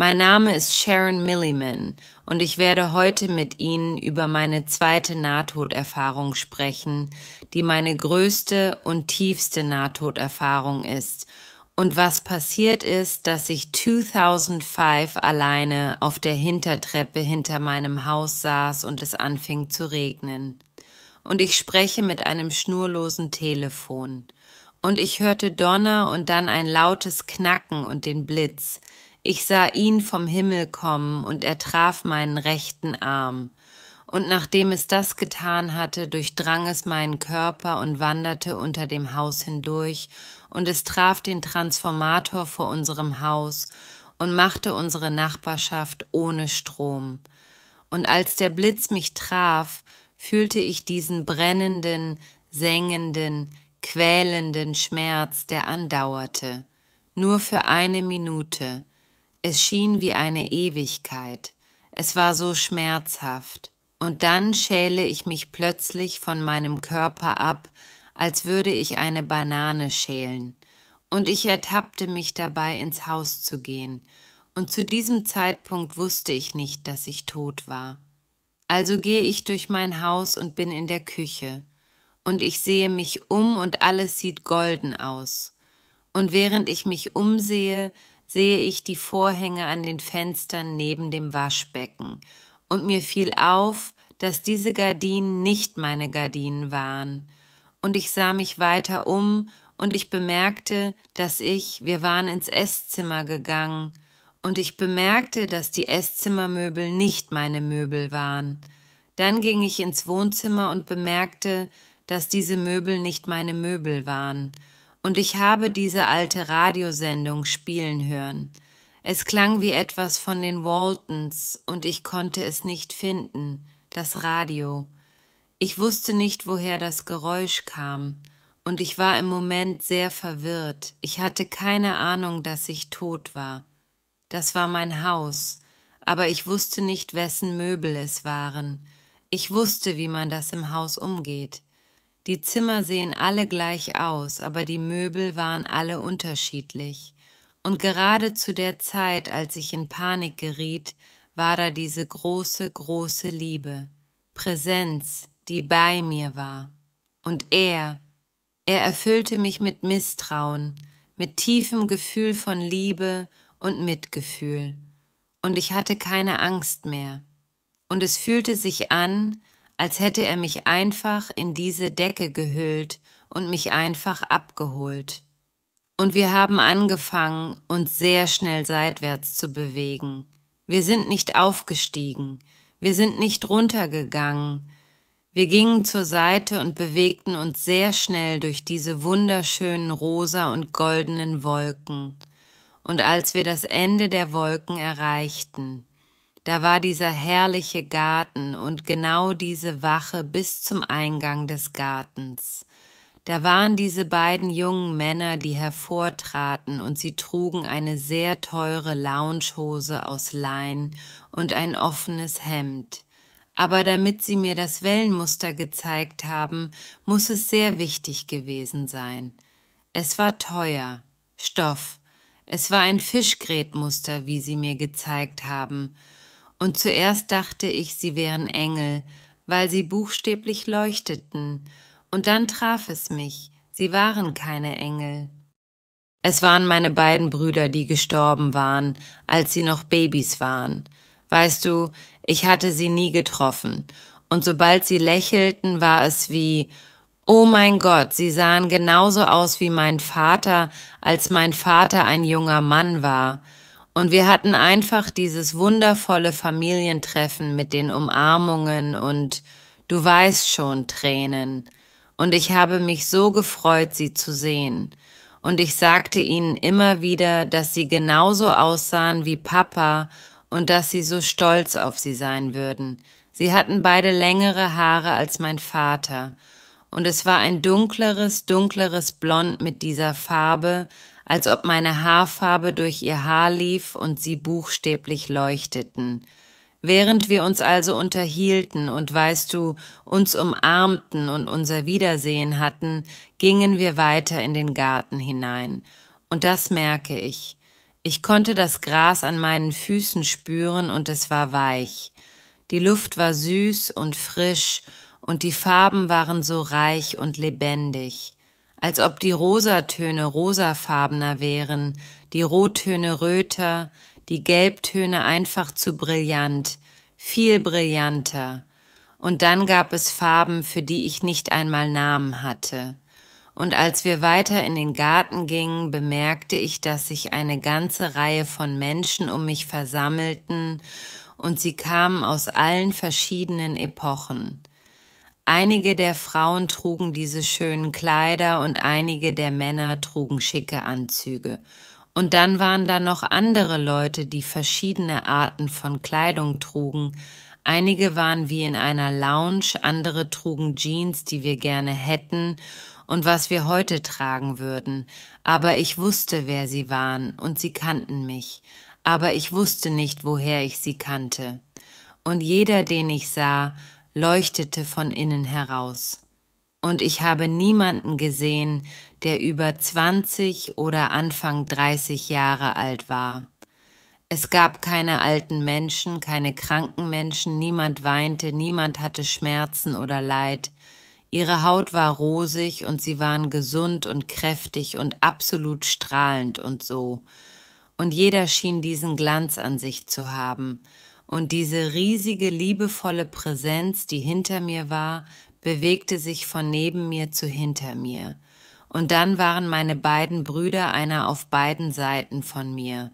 Mein Name ist Sharon Milliman und ich werde heute mit Ihnen über meine zweite Nahtoderfahrung sprechen, die meine größte und tiefste Nahtoderfahrung ist und was passiert ist, dass ich 2005 alleine auf der Hintertreppe hinter meinem Haus saß und es anfing zu regnen. Und ich spreche mit einem schnurlosen Telefon. Und ich hörte Donner und dann ein lautes Knacken und den Blitz. Ich sah ihn vom Himmel kommen, und er traf meinen rechten Arm. Und nachdem es das getan hatte, durchdrang es meinen Körper und wanderte unter dem Haus hindurch, und es traf den Transformator vor unserem Haus und machte unsere Nachbarschaft ohne Strom. Und als der Blitz mich traf, fühlte ich diesen brennenden, sengenden, quälenden Schmerz, der andauerte, nur für eine Minute, es schien wie eine Ewigkeit. Es war so schmerzhaft. Und dann schäle ich mich plötzlich von meinem Körper ab, als würde ich eine Banane schälen. Und ich ertappte mich dabei, ins Haus zu gehen. Und zu diesem Zeitpunkt wusste ich nicht, dass ich tot war. Also gehe ich durch mein Haus und bin in der Küche. Und ich sehe mich um und alles sieht golden aus. Und während ich mich umsehe, sehe ich die Vorhänge an den Fenstern neben dem Waschbecken, und mir fiel auf, dass diese Gardinen nicht meine Gardinen waren. Und ich sah mich weiter um, und ich bemerkte, dass ich, wir waren ins Esszimmer gegangen, und ich bemerkte, dass die Esszimmermöbel nicht meine Möbel waren. Dann ging ich ins Wohnzimmer und bemerkte, dass diese Möbel nicht meine Möbel waren und ich habe diese alte Radiosendung spielen hören. Es klang wie etwas von den Waltons und ich konnte es nicht finden, das Radio. Ich wusste nicht, woher das Geräusch kam und ich war im Moment sehr verwirrt. Ich hatte keine Ahnung, dass ich tot war. Das war mein Haus, aber ich wusste nicht, wessen Möbel es waren. Ich wusste, wie man das im Haus umgeht. Die Zimmer sehen alle gleich aus, aber die Möbel waren alle unterschiedlich. Und gerade zu der Zeit, als ich in Panik geriet, war da diese große, große Liebe, Präsenz, die bei mir war. Und er, er erfüllte mich mit Misstrauen, mit tiefem Gefühl von Liebe und Mitgefühl. Und ich hatte keine Angst mehr. Und es fühlte sich an, als hätte er mich einfach in diese Decke gehüllt und mich einfach abgeholt. Und wir haben angefangen, uns sehr schnell seitwärts zu bewegen. Wir sind nicht aufgestiegen, wir sind nicht runtergegangen. Wir gingen zur Seite und bewegten uns sehr schnell durch diese wunderschönen rosa und goldenen Wolken. Und als wir das Ende der Wolken erreichten, da war dieser herrliche Garten und genau diese Wache bis zum Eingang des Gartens. Da waren diese beiden jungen Männer, die hervortraten, und sie trugen eine sehr teure Loungehose aus Lein und ein offenes Hemd. Aber damit sie mir das Wellenmuster gezeigt haben, muss es sehr wichtig gewesen sein. Es war teuer. Stoff. Es war ein Fischgrätmuster, wie sie mir gezeigt haben, und zuerst dachte ich, sie wären Engel, weil sie buchstäblich leuchteten, und dann traf es mich, sie waren keine Engel. Es waren meine beiden Brüder, die gestorben waren, als sie noch Babys waren. Weißt du, ich hatte sie nie getroffen, und sobald sie lächelten, war es wie Oh mein Gott, sie sahen genauso aus wie mein Vater, als mein Vater ein junger Mann war, und wir hatten einfach dieses wundervolle Familientreffen mit den Umarmungen und du weißt schon Tränen. Und ich habe mich so gefreut, sie zu sehen. Und ich sagte ihnen immer wieder, dass sie genauso aussahen wie Papa und dass sie so stolz auf sie sein würden. Sie hatten beide längere Haare als mein Vater. Und es war ein dunkleres, dunkleres Blond mit dieser Farbe, als ob meine Haarfarbe durch ihr Haar lief und sie buchstäblich leuchteten. Während wir uns also unterhielten und weißt du, uns umarmten und unser Wiedersehen hatten, gingen wir weiter in den Garten hinein. Und das merke ich. Ich konnte das Gras an meinen Füßen spüren und es war weich. Die Luft war süß und frisch und die Farben waren so reich und lebendig als ob die Rosatöne rosafarbener wären, die Rottöne röter, die Gelbtöne einfach zu brillant, viel brillanter. Und dann gab es Farben, für die ich nicht einmal Namen hatte. Und als wir weiter in den Garten gingen, bemerkte ich, dass sich eine ganze Reihe von Menschen um mich versammelten, und sie kamen aus allen verschiedenen Epochen. Einige der Frauen trugen diese schönen Kleider und einige der Männer trugen schicke Anzüge. Und dann waren da noch andere Leute, die verschiedene Arten von Kleidung trugen. Einige waren wie in einer Lounge, andere trugen Jeans, die wir gerne hätten und was wir heute tragen würden. Aber ich wusste, wer sie waren, und sie kannten mich. Aber ich wusste nicht, woher ich sie kannte. Und jeder, den ich sah, leuchtete von innen heraus. Und ich habe niemanden gesehen, der über 20 oder Anfang 30 Jahre alt war. Es gab keine alten Menschen, keine kranken Menschen, niemand weinte, niemand hatte Schmerzen oder Leid. Ihre Haut war rosig und sie waren gesund und kräftig und absolut strahlend und so. Und jeder schien diesen Glanz an sich zu haben und diese riesige, liebevolle Präsenz, die hinter mir war, bewegte sich von neben mir zu hinter mir. Und dann waren meine beiden Brüder einer auf beiden Seiten von mir.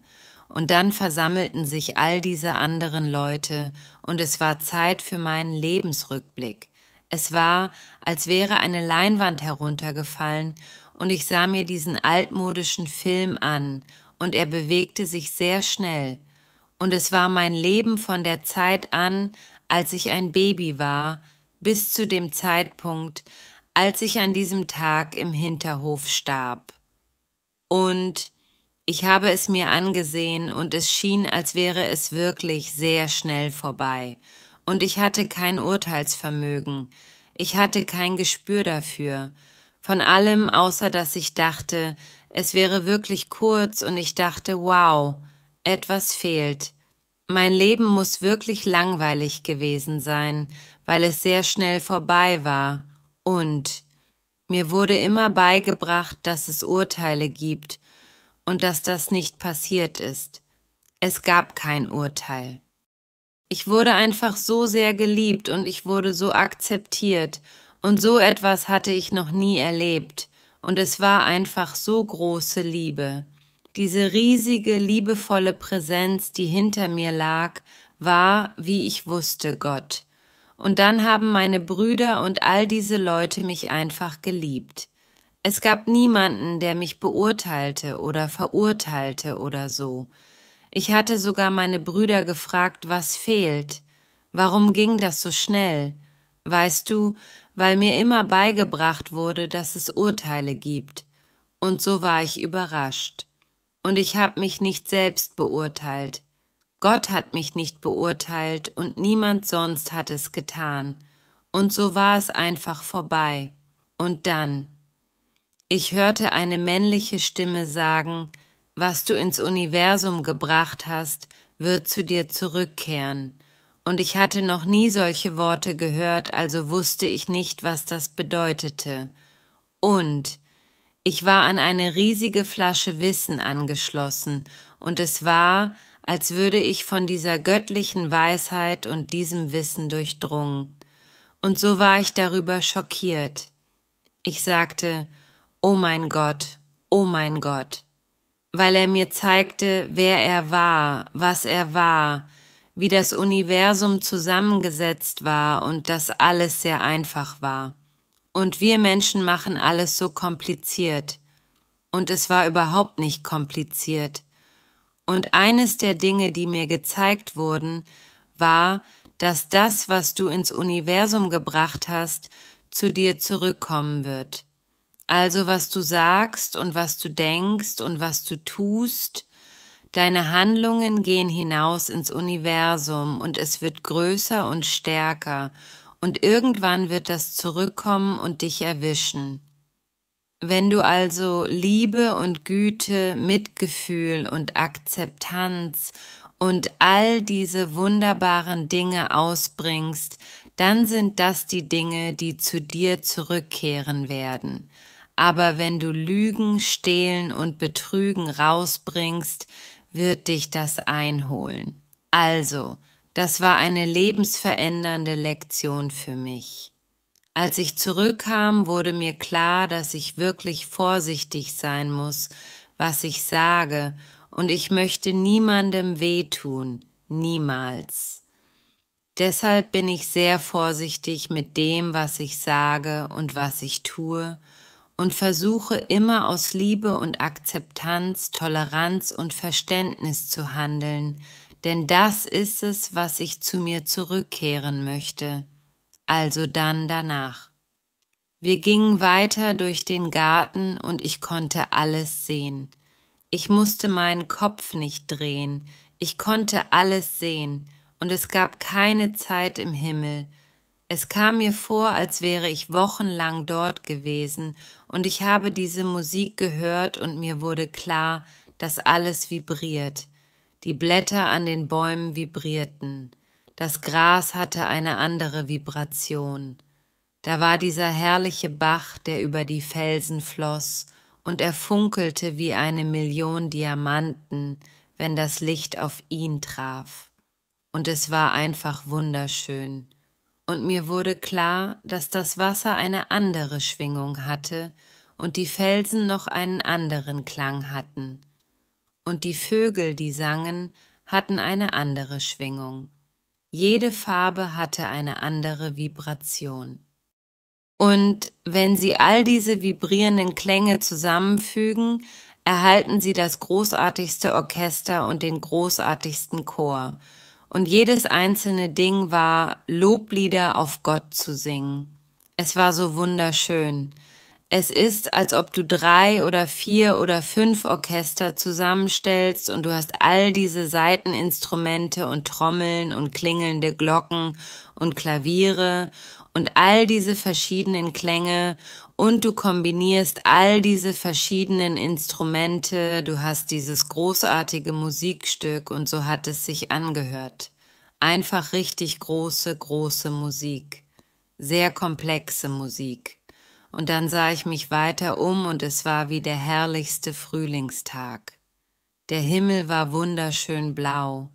Und dann versammelten sich all diese anderen Leute, und es war Zeit für meinen Lebensrückblick. Es war, als wäre eine Leinwand heruntergefallen, und ich sah mir diesen altmodischen Film an, und er bewegte sich sehr schnell, und es war mein Leben von der Zeit an, als ich ein Baby war, bis zu dem Zeitpunkt, als ich an diesem Tag im Hinterhof starb. Und ich habe es mir angesehen und es schien, als wäre es wirklich sehr schnell vorbei. Und ich hatte kein Urteilsvermögen. Ich hatte kein Gespür dafür. Von allem, außer dass ich dachte, es wäre wirklich kurz und ich dachte, wow, etwas fehlt. Mein Leben muss wirklich langweilig gewesen sein, weil es sehr schnell vorbei war, und mir wurde immer beigebracht, dass es Urteile gibt und dass das nicht passiert ist. Es gab kein Urteil. Ich wurde einfach so sehr geliebt und ich wurde so akzeptiert, und so etwas hatte ich noch nie erlebt, und es war einfach so große Liebe. Diese riesige, liebevolle Präsenz, die hinter mir lag, war, wie ich wusste, Gott. Und dann haben meine Brüder und all diese Leute mich einfach geliebt. Es gab niemanden, der mich beurteilte oder verurteilte oder so. Ich hatte sogar meine Brüder gefragt, was fehlt. Warum ging das so schnell? Weißt du, weil mir immer beigebracht wurde, dass es Urteile gibt. Und so war ich überrascht und ich habe mich nicht selbst beurteilt. Gott hat mich nicht beurteilt und niemand sonst hat es getan. Und so war es einfach vorbei. Und dann. Ich hörte eine männliche Stimme sagen, was du ins Universum gebracht hast, wird zu dir zurückkehren. Und ich hatte noch nie solche Worte gehört, also wusste ich nicht, was das bedeutete. Und ich war an eine riesige Flasche Wissen angeschlossen, und es war, als würde ich von dieser göttlichen Weisheit und diesem Wissen durchdrungen. Und so war ich darüber schockiert. Ich sagte, Oh mein Gott, oh mein Gott, weil er mir zeigte, wer er war, was er war, wie das Universum zusammengesetzt war und dass alles sehr einfach war. Und wir Menschen machen alles so kompliziert. Und es war überhaupt nicht kompliziert. Und eines der Dinge, die mir gezeigt wurden, war, dass das, was du ins Universum gebracht hast, zu dir zurückkommen wird. Also was du sagst und was du denkst und was du tust, deine Handlungen gehen hinaus ins Universum und es wird größer und stärker und irgendwann wird das zurückkommen und dich erwischen. Wenn du also Liebe und Güte, Mitgefühl und Akzeptanz und all diese wunderbaren Dinge ausbringst, dann sind das die Dinge, die zu dir zurückkehren werden. Aber wenn du Lügen, Stehlen und Betrügen rausbringst, wird dich das einholen. Also, das war eine lebensverändernde Lektion für mich. Als ich zurückkam, wurde mir klar, dass ich wirklich vorsichtig sein muss, was ich sage, und ich möchte niemandem wehtun, niemals. Deshalb bin ich sehr vorsichtig mit dem, was ich sage und was ich tue, und versuche immer aus Liebe und Akzeptanz, Toleranz und Verständnis zu handeln, denn das ist es, was ich zu mir zurückkehren möchte, also dann danach. Wir gingen weiter durch den Garten und ich konnte alles sehen. Ich musste meinen Kopf nicht drehen, ich konnte alles sehen, und es gab keine Zeit im Himmel. Es kam mir vor, als wäre ich wochenlang dort gewesen, und ich habe diese Musik gehört und mir wurde klar, dass alles vibriert. Die Blätter an den Bäumen vibrierten. Das Gras hatte eine andere Vibration. Da war dieser herrliche Bach, der über die Felsen floss, und er funkelte wie eine Million Diamanten, wenn das Licht auf ihn traf. Und es war einfach wunderschön. Und mir wurde klar, dass das Wasser eine andere Schwingung hatte und die Felsen noch einen anderen Klang hatten und die Vögel, die sangen, hatten eine andere Schwingung. Jede Farbe hatte eine andere Vibration. Und wenn Sie all diese vibrierenden Klänge zusammenfügen, erhalten Sie das großartigste Orchester und den großartigsten Chor. Und jedes einzelne Ding war, Loblieder auf Gott zu singen. Es war so wunderschön. Es ist, als ob du drei oder vier oder fünf Orchester zusammenstellst und du hast all diese Saiteninstrumente und Trommeln und klingelnde Glocken und Klaviere und all diese verschiedenen Klänge und du kombinierst all diese verschiedenen Instrumente, du hast dieses großartige Musikstück und so hat es sich angehört. Einfach richtig große, große Musik. Sehr komplexe Musik und dann sah ich mich weiter um und es war wie der herrlichste Frühlingstag. Der Himmel war wunderschön blau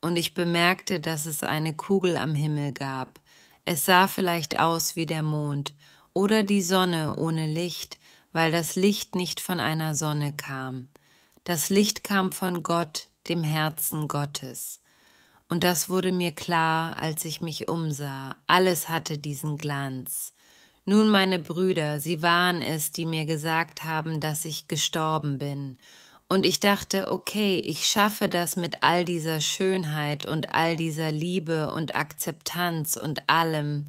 und ich bemerkte, dass es eine Kugel am Himmel gab. Es sah vielleicht aus wie der Mond oder die Sonne ohne Licht, weil das Licht nicht von einer Sonne kam. Das Licht kam von Gott, dem Herzen Gottes. Und das wurde mir klar, als ich mich umsah. Alles hatte diesen Glanz. Nun meine Brüder, sie waren es, die mir gesagt haben, dass ich gestorben bin. Und ich dachte, okay, ich schaffe das mit all dieser Schönheit und all dieser Liebe und Akzeptanz und allem.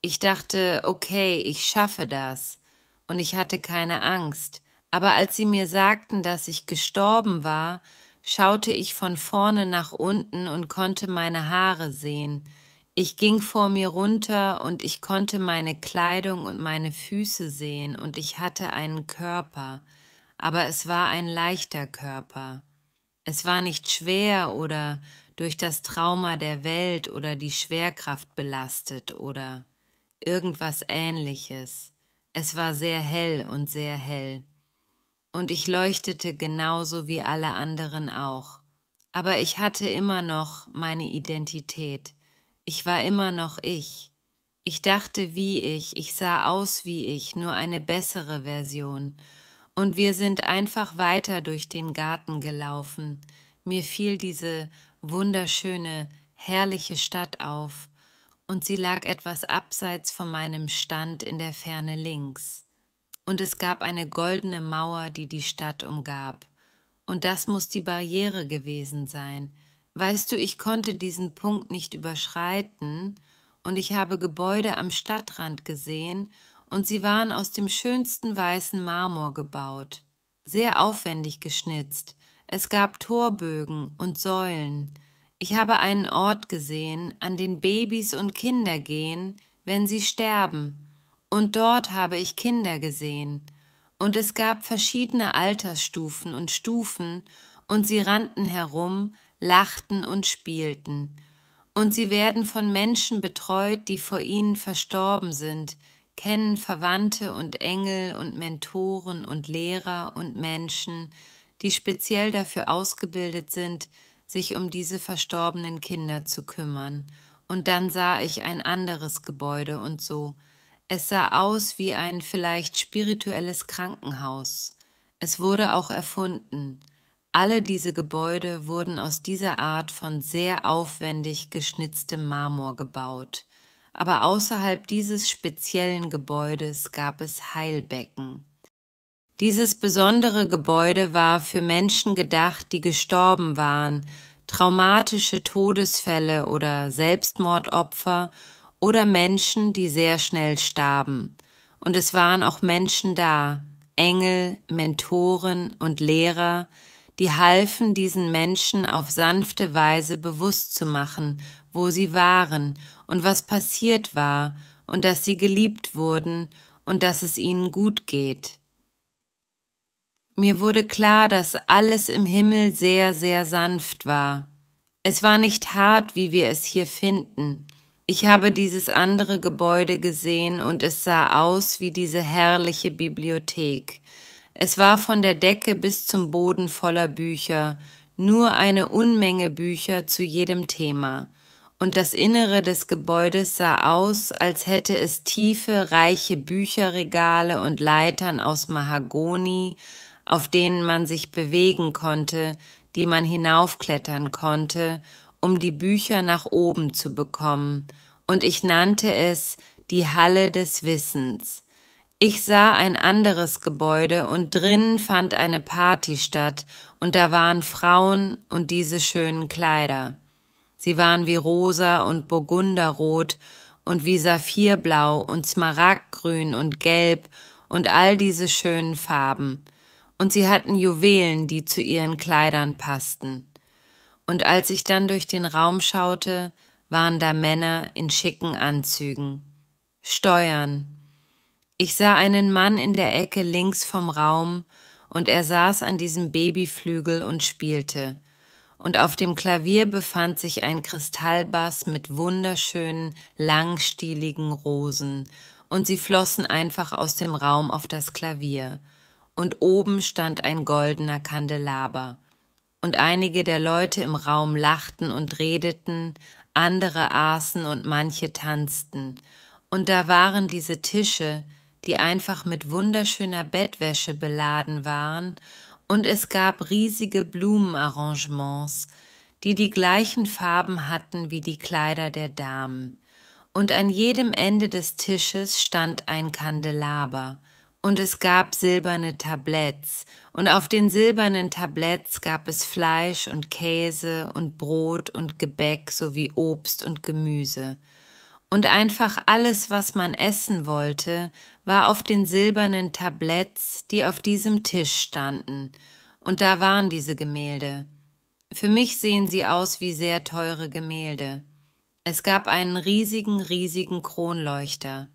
Ich dachte, okay, ich schaffe das. Und ich hatte keine Angst. Aber als sie mir sagten, dass ich gestorben war, schaute ich von vorne nach unten und konnte meine Haare sehen. Ich ging vor mir runter und ich konnte meine Kleidung und meine Füße sehen und ich hatte einen Körper, aber es war ein leichter Körper. Es war nicht schwer oder durch das Trauma der Welt oder die Schwerkraft belastet oder irgendwas ähnliches. Es war sehr hell und sehr hell. Und ich leuchtete genauso wie alle anderen auch. Aber ich hatte immer noch meine Identität. Ich war immer noch ich. Ich dachte wie ich, ich sah aus wie ich, nur eine bessere Version. Und wir sind einfach weiter durch den Garten gelaufen. Mir fiel diese wunderschöne, herrliche Stadt auf, und sie lag etwas abseits von meinem Stand in der Ferne links. Und es gab eine goldene Mauer, die die Stadt umgab. Und das muß die Barriere gewesen sein, Weißt du, ich konnte diesen Punkt nicht überschreiten, und ich habe Gebäude am Stadtrand gesehen, und sie waren aus dem schönsten weißen Marmor gebaut, sehr aufwendig geschnitzt, es gab Torbögen und Säulen, ich habe einen Ort gesehen, an den Babys und Kinder gehen, wenn sie sterben, und dort habe ich Kinder gesehen, und es gab verschiedene Altersstufen und Stufen, und sie rannten herum, lachten und spielten. Und sie werden von Menschen betreut, die vor ihnen verstorben sind, kennen Verwandte und Engel und Mentoren und Lehrer und Menschen, die speziell dafür ausgebildet sind, sich um diese verstorbenen Kinder zu kümmern. Und dann sah ich ein anderes Gebäude und so. Es sah aus wie ein vielleicht spirituelles Krankenhaus. Es wurde auch erfunden. Alle diese Gebäude wurden aus dieser Art von sehr aufwendig geschnitztem Marmor gebaut. Aber außerhalb dieses speziellen Gebäudes gab es Heilbecken. Dieses besondere Gebäude war für Menschen gedacht, die gestorben waren, traumatische Todesfälle oder Selbstmordopfer oder Menschen, die sehr schnell starben. Und es waren auch Menschen da, Engel, Mentoren und Lehrer, die halfen diesen Menschen auf sanfte Weise bewusst zu machen, wo sie waren und was passiert war und dass sie geliebt wurden und dass es ihnen gut geht. Mir wurde klar, dass alles im Himmel sehr, sehr sanft war. Es war nicht hart, wie wir es hier finden. Ich habe dieses andere Gebäude gesehen und es sah aus wie diese herrliche Bibliothek. Es war von der Decke bis zum Boden voller Bücher, nur eine Unmenge Bücher zu jedem Thema. Und das Innere des Gebäudes sah aus, als hätte es tiefe, reiche Bücherregale und Leitern aus Mahagoni, auf denen man sich bewegen konnte, die man hinaufklettern konnte, um die Bücher nach oben zu bekommen. Und ich nannte es die Halle des Wissens. Ich sah ein anderes Gebäude und drinnen fand eine Party statt und da waren Frauen und diese schönen Kleider. Sie waren wie rosa und burgunderrot und wie saphirblau und smaragdgrün und gelb und all diese schönen Farben. Und sie hatten Juwelen, die zu ihren Kleidern passten. Und als ich dann durch den Raum schaute, waren da Männer in schicken Anzügen. Steuern, ich sah einen Mann in der Ecke links vom Raum, und er saß an diesem Babyflügel und spielte. Und auf dem Klavier befand sich ein Kristallbass mit wunderschönen, langstieligen Rosen, und sie flossen einfach aus dem Raum auf das Klavier. Und oben stand ein goldener Kandelaber. Und einige der Leute im Raum lachten und redeten, andere aßen und manche tanzten. Und da waren diese Tische, die einfach mit wunderschöner Bettwäsche beladen waren, und es gab riesige Blumenarrangements, die die gleichen Farben hatten wie die Kleider der Damen. Und an jedem Ende des Tisches stand ein Kandelaber, und es gab silberne Tabletts, und auf den silbernen Tabletts gab es Fleisch und Käse und Brot und Gebäck sowie Obst und Gemüse und einfach alles, was man essen wollte, war auf den silbernen Tabletts, die auf diesem Tisch standen, und da waren diese Gemälde. Für mich sehen sie aus wie sehr teure Gemälde. Es gab einen riesigen, riesigen Kronleuchter.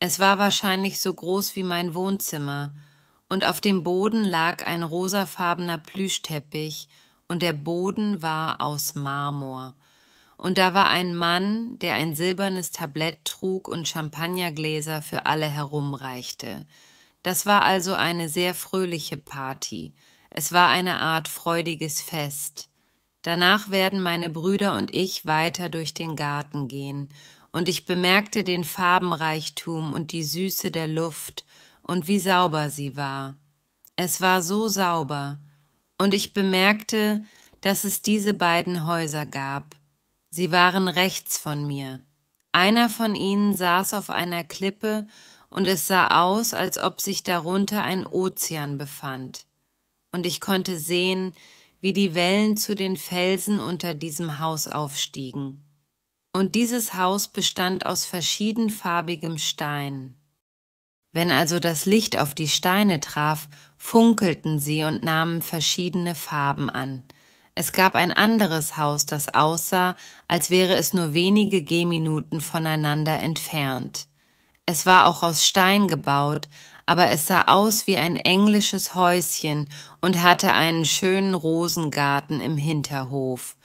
Es war wahrscheinlich so groß wie mein Wohnzimmer, und auf dem Boden lag ein rosafarbener Plüschteppich, und der Boden war aus Marmor und da war ein Mann, der ein silbernes Tablett trug und Champagnergläser für alle herumreichte. Das war also eine sehr fröhliche Party. Es war eine Art freudiges Fest. Danach werden meine Brüder und ich weiter durch den Garten gehen, und ich bemerkte den Farbenreichtum und die Süße der Luft und wie sauber sie war. Es war so sauber, und ich bemerkte, dass es diese beiden Häuser gab, Sie waren rechts von mir. Einer von ihnen saß auf einer Klippe und es sah aus, als ob sich darunter ein Ozean befand. Und ich konnte sehen, wie die Wellen zu den Felsen unter diesem Haus aufstiegen. Und dieses Haus bestand aus verschiedenfarbigem Stein. Wenn also das Licht auf die Steine traf, funkelten sie und nahmen verschiedene Farben an, es gab ein anderes Haus, das aussah, als wäre es nur wenige Gehminuten voneinander entfernt. Es war auch aus Stein gebaut, aber es sah aus wie ein englisches Häuschen und hatte einen schönen Rosengarten im Hinterhof.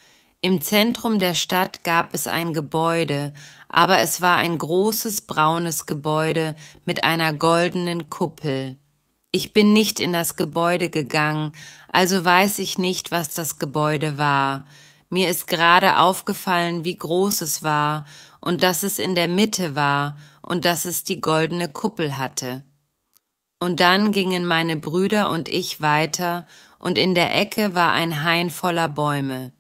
Im Zentrum der Stadt gab es ein Gebäude, aber es war ein großes braunes Gebäude mit einer goldenen Kuppel. Ich bin nicht in das Gebäude gegangen, also weiß ich nicht, was das Gebäude war. Mir ist gerade aufgefallen, wie groß es war und dass es in der Mitte war und dass es die goldene Kuppel hatte. Und dann gingen meine Brüder und ich weiter, und in der Ecke war ein Hain voller Bäume.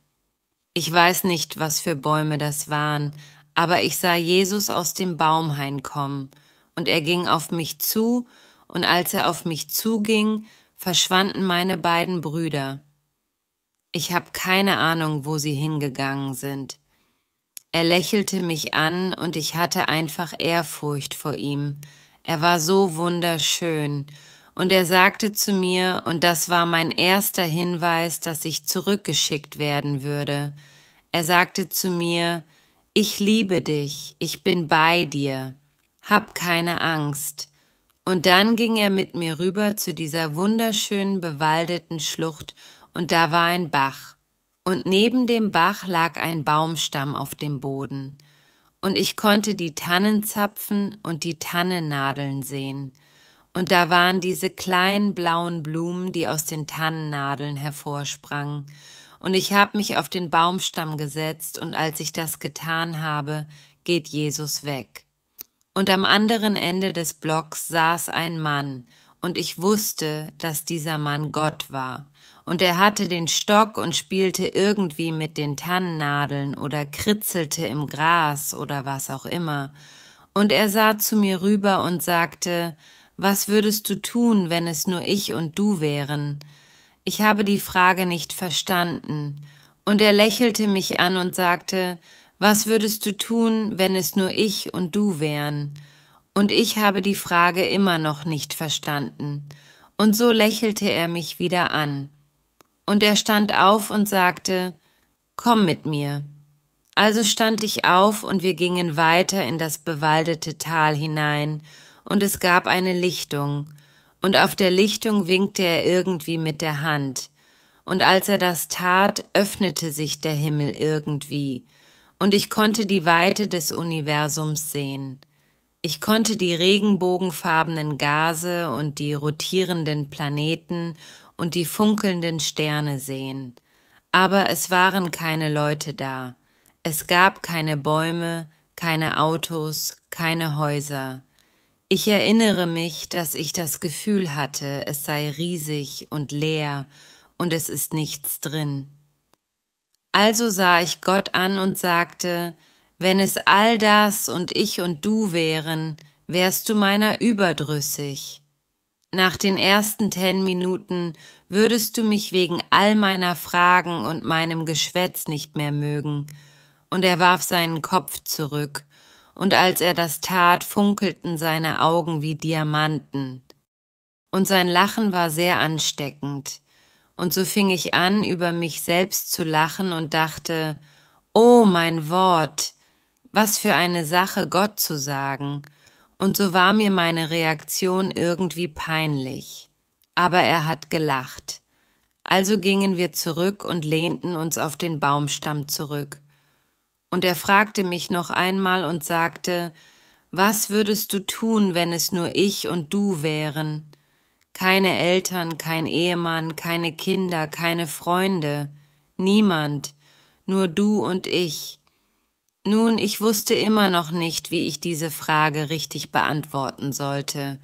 Ich weiß nicht, was für Bäume das waren, aber ich sah Jesus aus dem Baumhain kommen, und er ging auf mich zu, und als er auf mich zuging, verschwanden meine beiden Brüder. Ich habe keine Ahnung, wo sie hingegangen sind. Er lächelte mich an und ich hatte einfach Ehrfurcht vor ihm. Er war so wunderschön. Und er sagte zu mir, und das war mein erster Hinweis, dass ich zurückgeschickt werden würde. Er sagte zu mir, ich liebe dich, ich bin bei dir. Hab keine Angst. Und dann ging er mit mir rüber zu dieser wunderschönen bewaldeten Schlucht, und da war ein Bach. Und neben dem Bach lag ein Baumstamm auf dem Boden. Und ich konnte die Tannenzapfen und die Tannennadeln sehen. Und da waren diese kleinen blauen Blumen, die aus den Tannennadeln hervorsprangen. Und ich habe mich auf den Baumstamm gesetzt, und als ich das getan habe, geht Jesus weg. Und am anderen Ende des Blocks saß ein Mann, und ich wusste, dass dieser Mann Gott war. Und er hatte den Stock und spielte irgendwie mit den Tannennadeln oder kritzelte im Gras oder was auch immer. Und er sah zu mir rüber und sagte, was würdest du tun, wenn es nur ich und du wären? Ich habe die Frage nicht verstanden. Und er lächelte mich an und sagte, was würdest du tun, wenn es nur ich und du wären? Und ich habe die Frage immer noch nicht verstanden. Und so lächelte er mich wieder an. Und er stand auf und sagte, Komm mit mir. Also stand ich auf und wir gingen weiter in das bewaldete Tal hinein, und es gab eine Lichtung, und auf der Lichtung winkte er irgendwie mit der Hand, und als er das tat, öffnete sich der Himmel irgendwie, und ich konnte die Weite des Universums sehen. Ich konnte die regenbogenfarbenen Gase und die rotierenden Planeten und die funkelnden Sterne sehen. Aber es waren keine Leute da. Es gab keine Bäume, keine Autos, keine Häuser. Ich erinnere mich, dass ich das Gefühl hatte, es sei riesig und leer und es ist nichts drin. Also sah ich Gott an und sagte, wenn es all das und ich und du wären, wärst du meiner überdrüssig. Nach den ersten zehn Minuten würdest du mich wegen all meiner Fragen und meinem Geschwätz nicht mehr mögen. Und er warf seinen Kopf zurück, und als er das tat, funkelten seine Augen wie Diamanten. Und sein Lachen war sehr ansteckend. Und so fing ich an, über mich selbst zu lachen und dachte, oh mein Wort, was für eine Sache, Gott zu sagen. Und so war mir meine Reaktion irgendwie peinlich. Aber er hat gelacht. Also gingen wir zurück und lehnten uns auf den Baumstamm zurück. Und er fragte mich noch einmal und sagte, was würdest du tun, wenn es nur ich und du wären? Keine Eltern, kein Ehemann, keine Kinder, keine Freunde, niemand, nur du und ich. Nun, ich wusste immer noch nicht, wie ich diese Frage richtig beantworten sollte,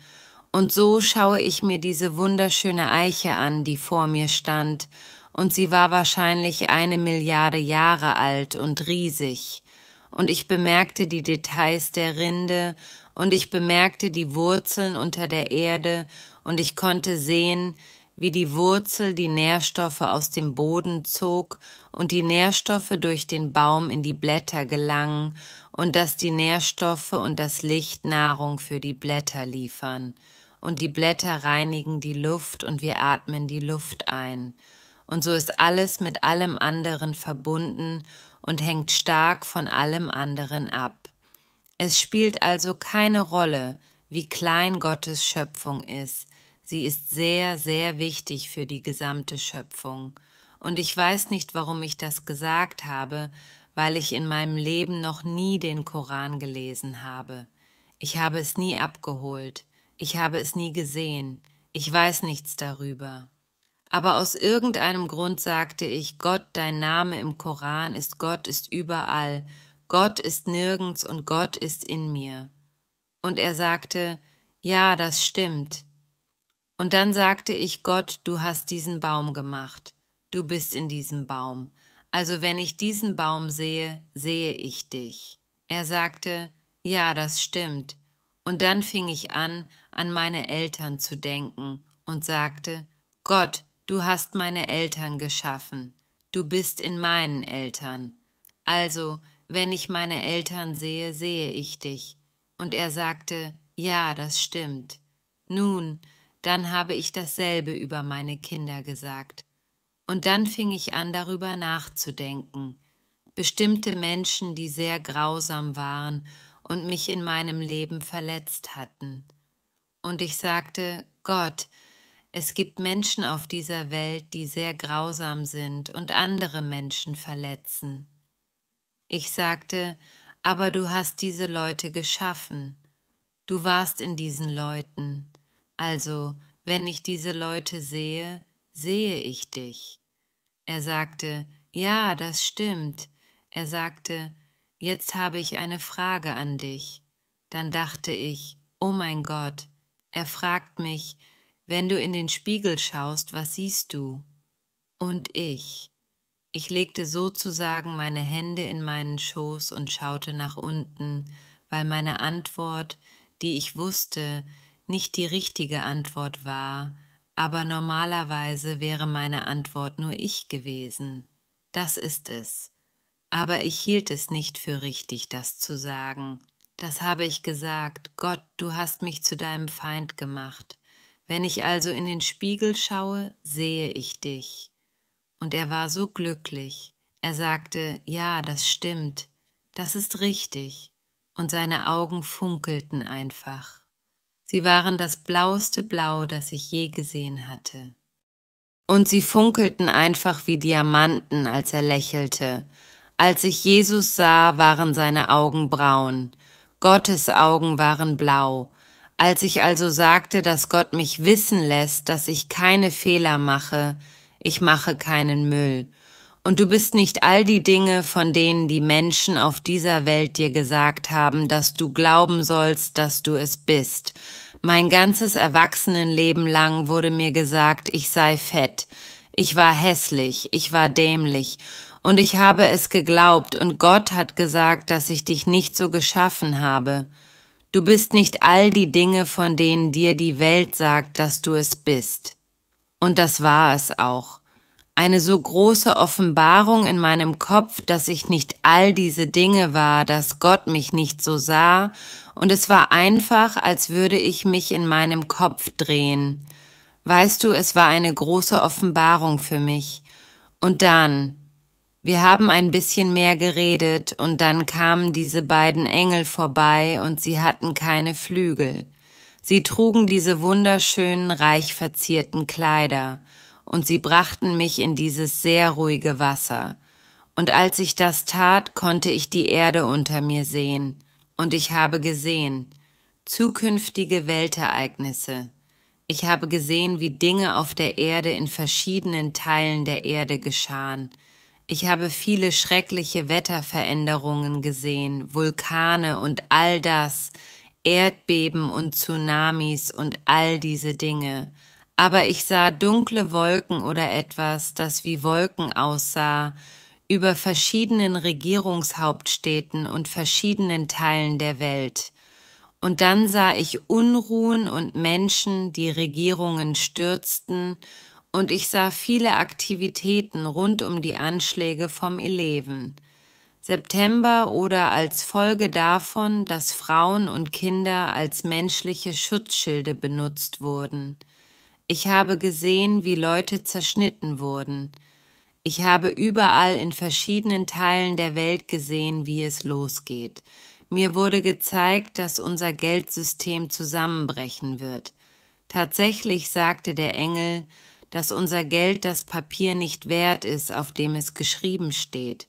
und so schaue ich mir diese wunderschöne Eiche an, die vor mir stand, und sie war wahrscheinlich eine Milliarde Jahre alt und riesig, und ich bemerkte die Details der Rinde, und ich bemerkte die Wurzeln unter der Erde, und ich konnte sehen, wie die Wurzel die Nährstoffe aus dem Boden zog und die Nährstoffe durch den Baum in die Blätter gelangen und dass die Nährstoffe und das Licht Nahrung für die Blätter liefern. Und die Blätter reinigen die Luft und wir atmen die Luft ein. Und so ist alles mit allem anderen verbunden und hängt stark von allem anderen ab. Es spielt also keine Rolle, wie klein Gottes Schöpfung ist, Sie ist sehr, sehr wichtig für die gesamte Schöpfung. Und ich weiß nicht, warum ich das gesagt habe, weil ich in meinem Leben noch nie den Koran gelesen habe. Ich habe es nie abgeholt. Ich habe es nie gesehen. Ich weiß nichts darüber. Aber aus irgendeinem Grund sagte ich, Gott, dein Name im Koran ist Gott ist überall, Gott ist nirgends und Gott ist in mir. Und er sagte, ja, das stimmt. Und dann sagte ich Gott, du hast diesen Baum gemacht, du bist in diesem Baum. Also wenn ich diesen Baum sehe, sehe ich dich. Er sagte, ja, das stimmt. Und dann fing ich an, an meine Eltern zu denken und sagte, Gott, du hast meine Eltern geschaffen, du bist in meinen Eltern. Also, wenn ich meine Eltern sehe, sehe ich dich. Und er sagte, ja, das stimmt. Nun, dann habe ich dasselbe über meine Kinder gesagt. Und dann fing ich an, darüber nachzudenken. Bestimmte Menschen, die sehr grausam waren und mich in meinem Leben verletzt hatten. Und ich sagte, Gott, es gibt Menschen auf dieser Welt, die sehr grausam sind und andere Menschen verletzen. Ich sagte, aber du hast diese Leute geschaffen. Du warst in diesen Leuten. Also, wenn ich diese Leute sehe, sehe ich dich. Er sagte, ja, das stimmt. Er sagte, jetzt habe ich eine Frage an dich. Dann dachte ich, oh mein Gott, er fragt mich, wenn du in den Spiegel schaust, was siehst du? Und ich. Ich legte sozusagen meine Hände in meinen Schoß und schaute nach unten, weil meine Antwort, die ich wusste, nicht die richtige Antwort war, aber normalerweise wäre meine Antwort nur ich gewesen. Das ist es. Aber ich hielt es nicht für richtig, das zu sagen. Das habe ich gesagt, Gott, du hast mich zu deinem Feind gemacht. Wenn ich also in den Spiegel schaue, sehe ich dich. Und er war so glücklich. Er sagte, ja, das stimmt, das ist richtig. Und seine Augen funkelten einfach. Sie waren das blaueste Blau, das ich je gesehen hatte. Und sie funkelten einfach wie Diamanten, als er lächelte. Als ich Jesus sah, waren seine Augen braun, Gottes Augen waren blau. Als ich also sagte, dass Gott mich wissen lässt, dass ich keine Fehler mache, ich mache keinen Müll, und du bist nicht all die Dinge, von denen die Menschen auf dieser Welt dir gesagt haben, dass du glauben sollst, dass du es bist. Mein ganzes Erwachsenenleben lang wurde mir gesagt, ich sei fett. Ich war hässlich, ich war dämlich. Und ich habe es geglaubt, und Gott hat gesagt, dass ich dich nicht so geschaffen habe. Du bist nicht all die Dinge, von denen dir die Welt sagt, dass du es bist. Und das war es auch eine so große Offenbarung in meinem Kopf, dass ich nicht all diese Dinge war, dass Gott mich nicht so sah, und es war einfach, als würde ich mich in meinem Kopf drehen. Weißt du, es war eine große Offenbarung für mich. Und dann, wir haben ein bisschen mehr geredet, und dann kamen diese beiden Engel vorbei, und sie hatten keine Flügel. Sie trugen diese wunderschönen, reich verzierten Kleider und sie brachten mich in dieses sehr ruhige Wasser. Und als ich das tat, konnte ich die Erde unter mir sehen, und ich habe gesehen zukünftige Weltereignisse. Ich habe gesehen, wie Dinge auf der Erde in verschiedenen Teilen der Erde geschahen. Ich habe viele schreckliche Wetterveränderungen gesehen, Vulkane und all das, Erdbeben und Tsunamis und all diese Dinge aber ich sah dunkle Wolken oder etwas, das wie Wolken aussah, über verschiedenen Regierungshauptstädten und verschiedenen Teilen der Welt. Und dann sah ich Unruhen und Menschen, die Regierungen stürzten, und ich sah viele Aktivitäten rund um die Anschläge vom Eleven. September oder als Folge davon, dass Frauen und Kinder als menschliche Schutzschilde benutzt wurden. Ich habe gesehen, wie Leute zerschnitten wurden. Ich habe überall in verschiedenen Teilen der Welt gesehen, wie es losgeht. Mir wurde gezeigt, dass unser Geldsystem zusammenbrechen wird. Tatsächlich sagte der Engel, dass unser Geld das Papier nicht wert ist, auf dem es geschrieben steht.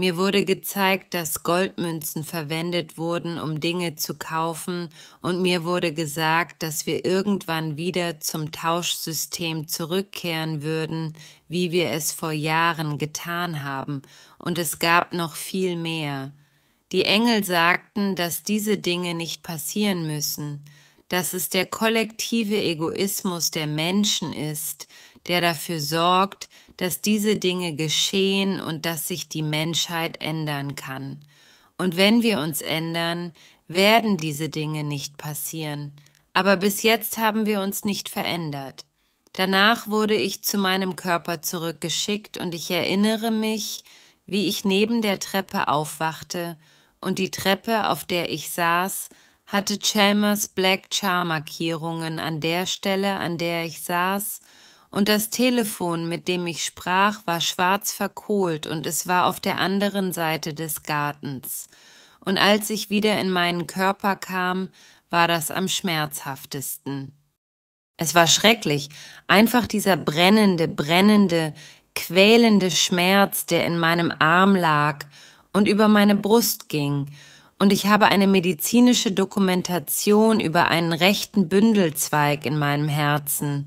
Mir wurde gezeigt, dass Goldmünzen verwendet wurden, um Dinge zu kaufen, und mir wurde gesagt, dass wir irgendwann wieder zum Tauschsystem zurückkehren würden, wie wir es vor Jahren getan haben, und es gab noch viel mehr. Die Engel sagten, dass diese Dinge nicht passieren müssen, dass es der kollektive Egoismus der Menschen ist, der dafür sorgt, dass diese Dinge geschehen und dass sich die Menschheit ändern kann. Und wenn wir uns ändern, werden diese Dinge nicht passieren. Aber bis jetzt haben wir uns nicht verändert. Danach wurde ich zu meinem Körper zurückgeschickt und ich erinnere mich, wie ich neben der Treppe aufwachte und die Treppe, auf der ich saß, hatte Chalmers Black Char Markierungen an der Stelle, an der ich saß und das Telefon, mit dem ich sprach, war schwarz verkohlt und es war auf der anderen Seite des Gartens. Und als ich wieder in meinen Körper kam, war das am schmerzhaftesten. Es war schrecklich, einfach dieser brennende, brennende, quälende Schmerz, der in meinem Arm lag und über meine Brust ging, und ich habe eine medizinische Dokumentation über einen rechten Bündelzweig in meinem Herzen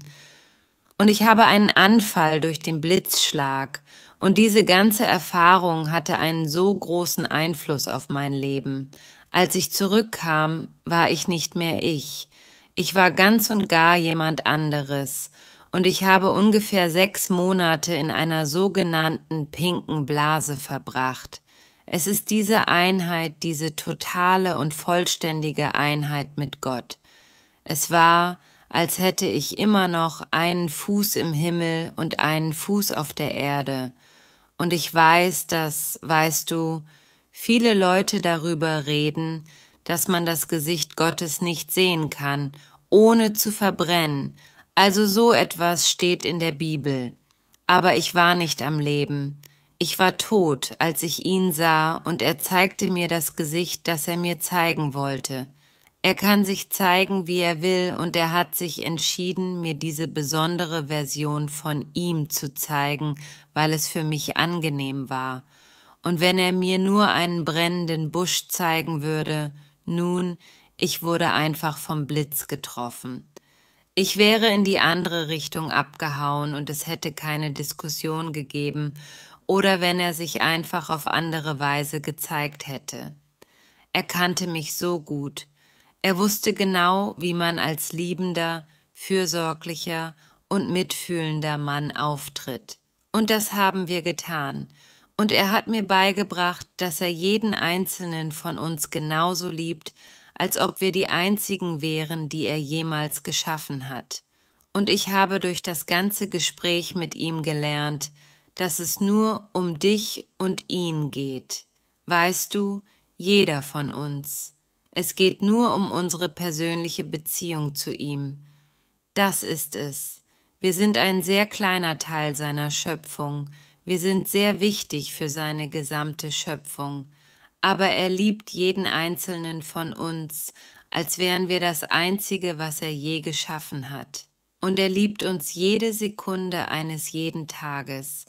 und ich habe einen Anfall durch den Blitzschlag. Und diese ganze Erfahrung hatte einen so großen Einfluss auf mein Leben. Als ich zurückkam, war ich nicht mehr ich. Ich war ganz und gar jemand anderes. Und ich habe ungefähr sechs Monate in einer sogenannten pinken Blase verbracht. Es ist diese Einheit, diese totale und vollständige Einheit mit Gott. Es war, als hätte ich immer noch einen Fuß im Himmel und einen Fuß auf der Erde. Und ich weiß, dass, weißt du, viele Leute darüber reden, dass man das Gesicht Gottes nicht sehen kann, ohne zu verbrennen. Also so etwas steht in der Bibel. Aber ich war nicht am Leben. Ich war tot, als ich ihn sah, und er zeigte mir das Gesicht, das er mir zeigen wollte. Er kann sich zeigen, wie er will, und er hat sich entschieden, mir diese besondere Version von ihm zu zeigen, weil es für mich angenehm war. Und wenn er mir nur einen brennenden Busch zeigen würde, nun, ich wurde einfach vom Blitz getroffen. Ich wäre in die andere Richtung abgehauen und es hätte keine Diskussion gegeben, oder wenn er sich einfach auf andere Weise gezeigt hätte. Er kannte mich so gut, er wusste genau, wie man als liebender, fürsorglicher und mitfühlender Mann auftritt. Und das haben wir getan. Und er hat mir beigebracht, dass er jeden einzelnen von uns genauso liebt, als ob wir die einzigen wären, die er jemals geschaffen hat. Und ich habe durch das ganze Gespräch mit ihm gelernt, dass es nur um dich und ihn geht. Weißt du, jeder von uns. Es geht nur um unsere persönliche Beziehung zu ihm. Das ist es. Wir sind ein sehr kleiner Teil seiner Schöpfung. Wir sind sehr wichtig für seine gesamte Schöpfung. Aber er liebt jeden einzelnen von uns, als wären wir das Einzige, was er je geschaffen hat. Und er liebt uns jede Sekunde eines jeden Tages.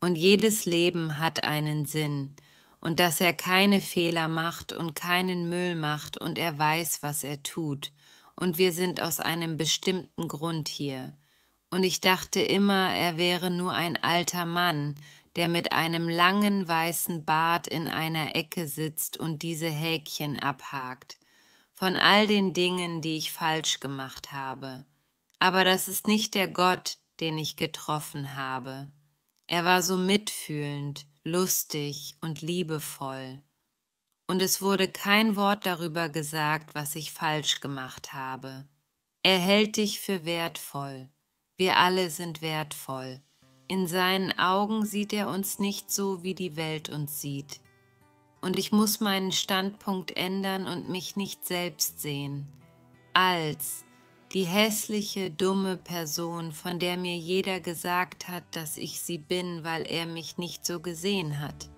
Und jedes Leben hat einen Sinn und dass er keine Fehler macht und keinen Müll macht und er weiß, was er tut. Und wir sind aus einem bestimmten Grund hier. Und ich dachte immer, er wäre nur ein alter Mann, der mit einem langen weißen Bart in einer Ecke sitzt und diese Häkchen abhakt. Von all den Dingen, die ich falsch gemacht habe. Aber das ist nicht der Gott, den ich getroffen habe. Er war so mitfühlend, lustig und liebevoll. Und es wurde kein Wort darüber gesagt, was ich falsch gemacht habe. Er hält dich für wertvoll. Wir alle sind wertvoll. In seinen Augen sieht er uns nicht so, wie die Welt uns sieht. Und ich muss meinen Standpunkt ändern und mich nicht selbst sehen. Als, die hässliche, dumme Person, von der mir jeder gesagt hat, dass ich sie bin, weil er mich nicht so gesehen hat.